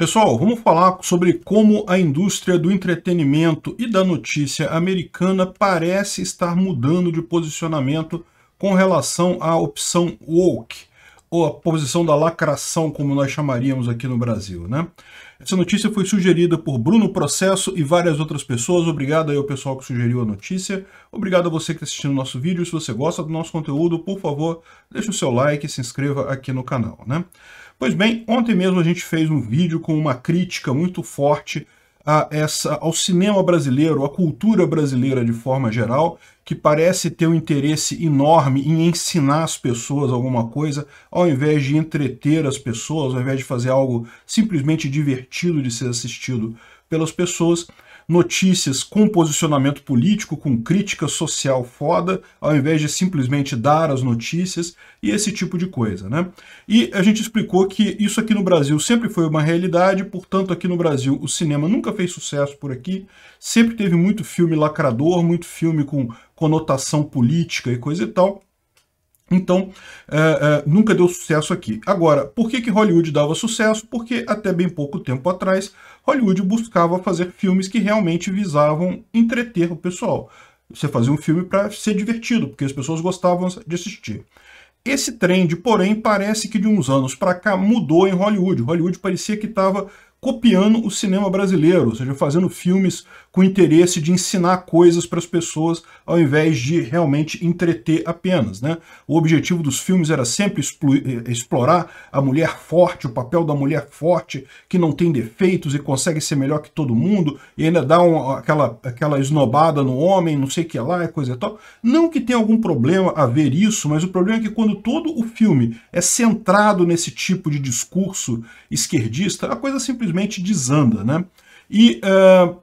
Pessoal, vamos falar sobre como a indústria do entretenimento e da notícia americana parece estar mudando de posicionamento com relação à opção woke, ou a posição da lacração, como nós chamaríamos aqui no Brasil, né? Essa notícia foi sugerida por Bruno Processo e várias outras pessoas. Obrigado aí ao pessoal que sugeriu a notícia. Obrigado a você que está assistindo o nosso vídeo. Se você gosta do nosso conteúdo, por favor, deixe o seu like e se inscreva aqui no canal, né? Pois bem, ontem mesmo a gente fez um vídeo com uma crítica muito forte a essa, ao cinema brasileiro, à cultura brasileira de forma geral, que parece ter um interesse enorme em ensinar as pessoas alguma coisa, ao invés de entreter as pessoas, ao invés de fazer algo simplesmente divertido de ser assistido pelas pessoas notícias com posicionamento político, com crítica social foda, ao invés de simplesmente dar as notícias e esse tipo de coisa, né? E a gente explicou que isso aqui no Brasil sempre foi uma realidade, portanto aqui no Brasil o cinema nunca fez sucesso por aqui, sempre teve muito filme lacrador, muito filme com conotação política e coisa e tal, então, é, é, nunca deu sucesso aqui. Agora, por que, que Hollywood dava sucesso? Porque até bem pouco tempo atrás, Hollywood buscava fazer filmes que realmente visavam entreter o pessoal. Você fazia um filme para ser divertido, porque as pessoas gostavam de assistir. Esse trend, porém, parece que de uns anos para cá mudou em Hollywood. Hollywood parecia que estava copiando o cinema brasileiro, ou seja, fazendo filmes com interesse de ensinar coisas para as pessoas ao invés de realmente entreter apenas. Né? O objetivo dos filmes era sempre eh, explorar a mulher forte, o papel da mulher forte, que não tem defeitos e consegue ser melhor que todo mundo, e ainda dá um, aquela, aquela esnobada no homem, não sei o que lá, é coisa e tal. Não que tenha algum problema a ver isso, mas o problema é que quando todo o filme é centrado nesse tipo de discurso esquerdista, a coisa simplesmente simplesmente desanda, né? E uh,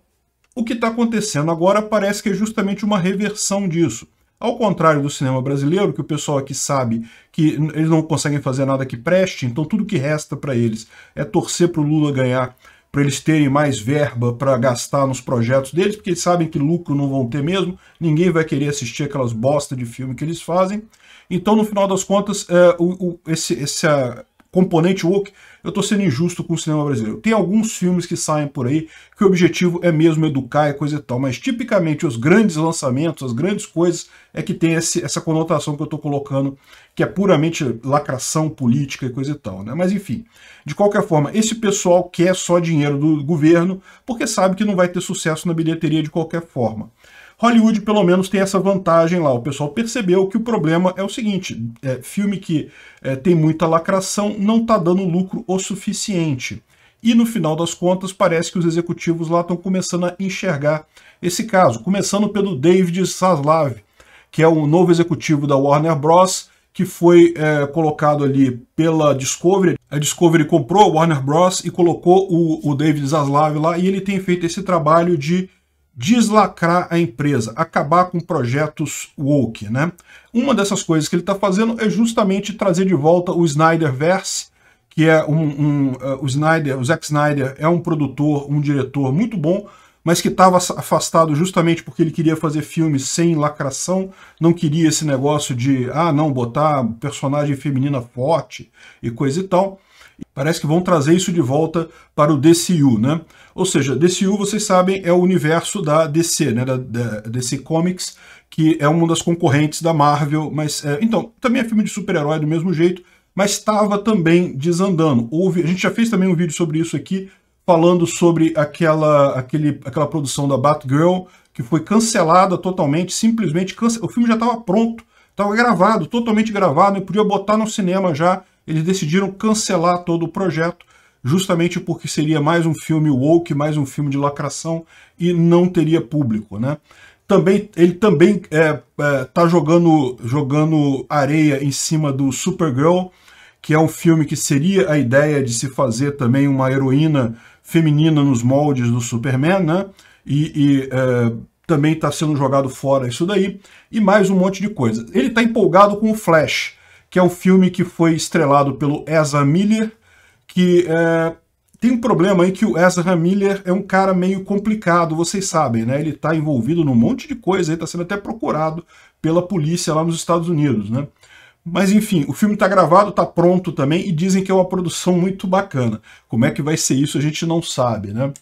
o que está acontecendo agora parece que é justamente uma reversão disso. Ao contrário do cinema brasileiro, que o pessoal aqui sabe que eles não conseguem fazer nada que preste, então tudo que resta para eles é torcer para o Lula ganhar, para eles terem mais verba para gastar nos projetos deles, porque eles sabem que lucro não vão ter mesmo, ninguém vai querer assistir aquelas bosta de filme que eles fazem. Então, no final das contas, é, o, o, esse, esse, a, componente woke, eu estou sendo injusto com o cinema brasileiro. Tem alguns filmes que saem por aí que o objetivo é mesmo educar e coisa e tal, mas tipicamente os grandes lançamentos, as grandes coisas, é que tem esse, essa conotação que eu estou colocando, que é puramente lacração política e coisa e tal. Né? Mas enfim, de qualquer forma, esse pessoal quer só dinheiro do governo porque sabe que não vai ter sucesso na bilheteria de qualquer forma. Hollywood pelo menos tem essa vantagem lá. O pessoal percebeu que o problema é o seguinte: é, filme que é, tem muita lacração não está dando lucro o suficiente. E no final das contas, parece que os executivos lá estão começando a enxergar esse caso. Começando pelo David Zaslav, que é o novo executivo da Warner Bros., que foi é, colocado ali pela Discovery. A Discovery comprou a Warner Bros. e colocou o, o David Zaslav lá, e ele tem feito esse trabalho de deslacrar a empresa, acabar com projetos woke, né? Uma dessas coisas que ele está fazendo é justamente trazer de volta o Snyderverse, que é um, um uh, o Snyder, o Zack Snyder é um produtor, um diretor muito bom, mas que estava afastado justamente porque ele queria fazer filmes sem lacração, não queria esse negócio de, ah, não, botar personagem feminina forte e coisa e tal. Parece que vão trazer isso de volta para o DCU, né? Ou seja, DCU, vocês sabem, é o universo da DC, né? Da, da DC Comics, que é uma das concorrentes da Marvel, mas é, então também é filme de super-herói do mesmo jeito, mas estava também desandando. Houve, a gente já fez também um vídeo sobre isso aqui, falando sobre aquela, aquele, aquela produção da Batgirl que foi cancelada totalmente, simplesmente cancelada. O filme já estava pronto, estava gravado, totalmente gravado, e podia botar no cinema já eles decidiram cancelar todo o projeto, justamente porque seria mais um filme woke, mais um filme de lacração e não teria público, né? Também, ele também é, é, tá jogando, jogando areia em cima do Supergirl, que é um filme que seria a ideia de se fazer também uma heroína feminina nos moldes do Superman, né? E, e é, também está sendo jogado fora isso daí, e mais um monte de coisa. Ele está empolgado com o Flash, que é o filme que foi estrelado pelo Ezra Miller, que é, tem um problema aí que o Ezra Miller é um cara meio complicado, vocês sabem, né? Ele está envolvido num monte de coisa, ele está sendo até procurado pela polícia lá nos Estados Unidos, né? Mas enfim, o filme está gravado, está pronto também e dizem que é uma produção muito bacana. Como é que vai ser isso a gente não sabe, né?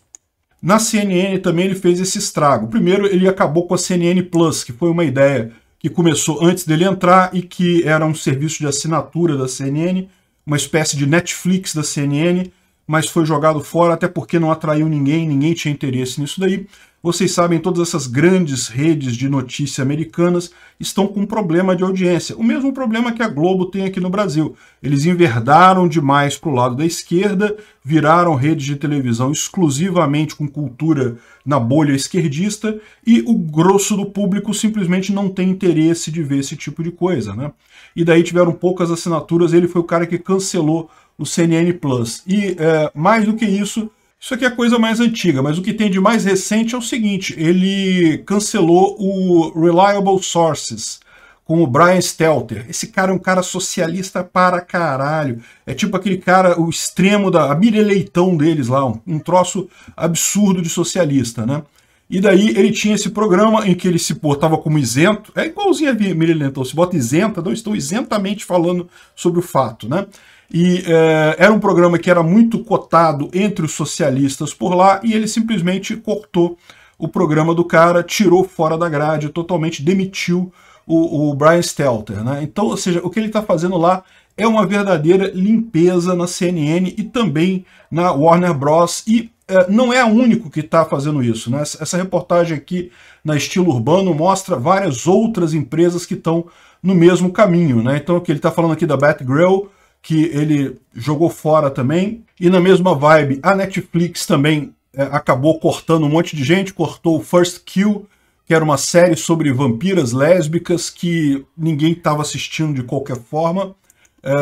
Na CNN também ele fez esse estrago. Primeiro ele acabou com a CNN Plus, que foi uma ideia que começou antes dele entrar e que era um serviço de assinatura da CNN, uma espécie de Netflix da CNN, mas foi jogado fora até porque não atraiu ninguém, ninguém tinha interesse nisso daí. Vocês sabem, todas essas grandes redes de notícia americanas estão com um problema de audiência. O mesmo problema que a Globo tem aqui no Brasil. Eles enverdaram demais para o lado da esquerda, viraram redes de televisão exclusivamente com cultura na bolha esquerdista e o grosso do público simplesmente não tem interesse de ver esse tipo de coisa. Né? E daí tiveram poucas assinaturas, ele foi o cara que cancelou o CNN Plus. E é, mais do que isso, isso aqui é a coisa mais antiga, mas o que tem de mais recente é o seguinte: ele cancelou o Reliable Sources com o Brian Stelter. Esse cara é um cara socialista para caralho. É tipo aquele cara, o extremo da a Miriam Leitão deles lá, um, um troço absurdo de socialista, né? E daí ele tinha esse programa em que ele se portava como isento. É igualzinho a Miriam Leitão, se bota isenta, não estou isentamente falando sobre o fato, né? E é, era um programa que era muito cotado entre os socialistas por lá e ele simplesmente cortou o programa do cara, tirou fora da grade, totalmente demitiu o, o Brian Stelter. Né? Então, ou seja, o que ele está fazendo lá é uma verdadeira limpeza na CNN e também na Warner Bros. E é, não é o único que está fazendo isso. Né? Essa reportagem aqui, na estilo urbano, mostra várias outras empresas que estão no mesmo caminho. Né? Então, o que ele está falando aqui da Batgirl que ele jogou fora também. E na mesma vibe, a Netflix também é, acabou cortando um monte de gente, cortou o First Kill, que era uma série sobre vampiras lésbicas que ninguém estava assistindo de qualquer forma. É,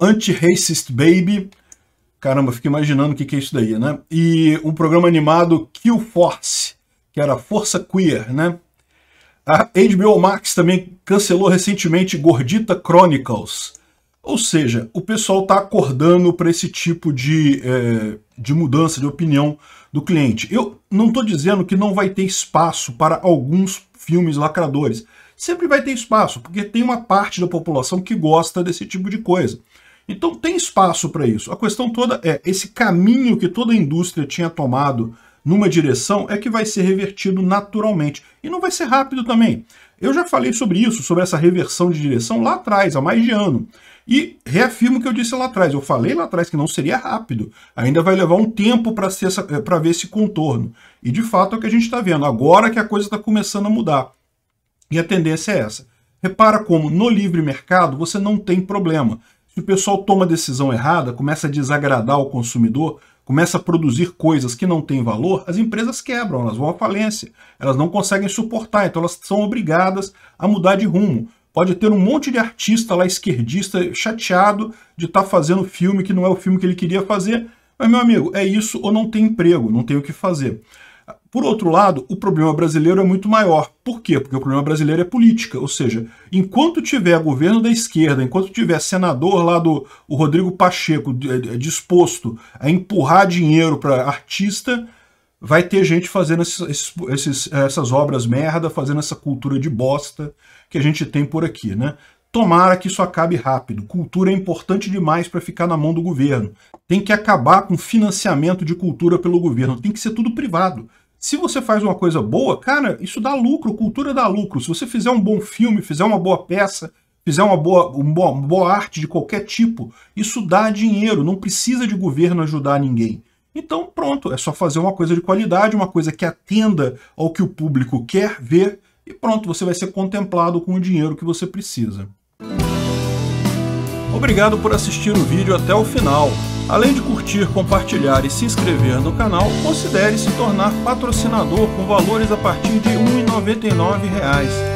Anti-Racist Baby. Caramba, fico imaginando o que, que é isso daí, né? E um programa animado Kill Force, que era Força Queer, né? A HBO Max também cancelou recentemente Gordita Chronicles, ou seja, o pessoal está acordando para esse tipo de, é, de mudança de opinião do cliente. Eu não estou dizendo que não vai ter espaço para alguns filmes lacradores. Sempre vai ter espaço, porque tem uma parte da população que gosta desse tipo de coisa. Então tem espaço para isso. A questão toda é esse caminho que toda a indústria tinha tomado numa direção é que vai ser revertido naturalmente. E não vai ser rápido também. Eu já falei sobre isso, sobre essa reversão de direção lá atrás, há mais de ano. E reafirmo o que eu disse lá atrás. Eu falei lá atrás que não seria rápido. Ainda vai levar um tempo para eh, ver esse contorno. E de fato é o que a gente está vendo. Agora que a coisa está começando a mudar. E a tendência é essa. Repara como no livre mercado você não tem problema. Se o pessoal toma decisão errada, começa a desagradar o consumidor, começa a produzir coisas que não têm valor, as empresas quebram, elas vão à falência. Elas não conseguem suportar, então elas são obrigadas a mudar de rumo. Pode ter um monte de artista lá esquerdista chateado de estar tá fazendo filme que não é o filme que ele queria fazer. Mas, meu amigo, é isso ou não tem emprego, não tem o que fazer. Por outro lado, o problema brasileiro é muito maior. Por quê? Porque o problema brasileiro é política. Ou seja, enquanto tiver governo da esquerda, enquanto tiver senador lá do Rodrigo Pacheco é, é, disposto a empurrar dinheiro para artista, vai ter gente fazendo esses, esses, essas obras merda, fazendo essa cultura de bosta que a gente tem por aqui, né? Tomara que isso acabe rápido. Cultura é importante demais para ficar na mão do governo. Tem que acabar com financiamento de cultura pelo governo. Tem que ser tudo privado. Se você faz uma coisa boa, cara, isso dá lucro. Cultura dá lucro. Se você fizer um bom filme, fizer uma boa peça, fizer uma boa, uma boa arte de qualquer tipo, isso dá dinheiro. Não precisa de governo ajudar ninguém. Então, pronto, é só fazer uma coisa de qualidade, uma coisa que atenda ao que o público quer ver, e pronto, você vai ser contemplado com o dinheiro que você precisa. Obrigado por assistir o vídeo até o final. Além de curtir, compartilhar e se inscrever no canal, considere se tornar patrocinador com valores a partir de R$ 1,99